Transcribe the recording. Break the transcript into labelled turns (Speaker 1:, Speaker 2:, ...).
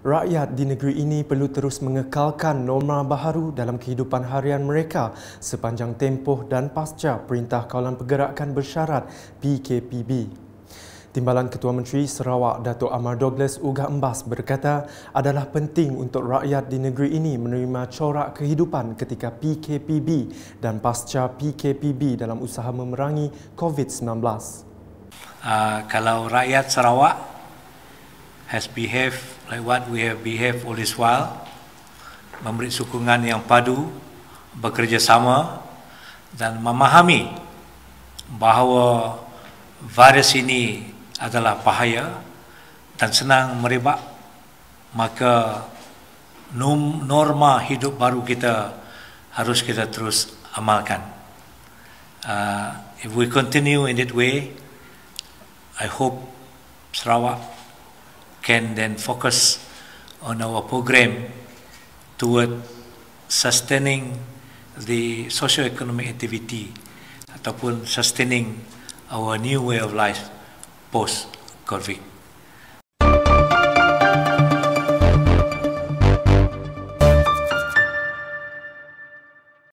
Speaker 1: rakyat di negeri ini perlu terus mengekalkan norma baharu dalam kehidupan harian mereka sepanjang tempoh dan pasca Perintah Kawalan Pergerakan Bersyarat PKPB. Timbalan Ketua Menteri Sarawak Datuk Amar Douglas Ugah Embas berkata adalah penting untuk rakyat di negeri ini menerima corak kehidupan ketika PKPB dan pasca PKPB dalam usaha memerangi COVID-19.
Speaker 2: Uh, ah, kalau rakyat Sarawak has behaved like what we have behaved all this while, memberi sokongan yang padu, bekerjasama dan memahami bahawa virus ini adalah bahaya dan senang merebak maka norma hidup baru kita harus kita terus amalkan. Uh, if we continue in that way, I hope Sarawak can then focus on our program toward sustaining the socio-economic activity ataupun sustaining our new way of life post-COVID.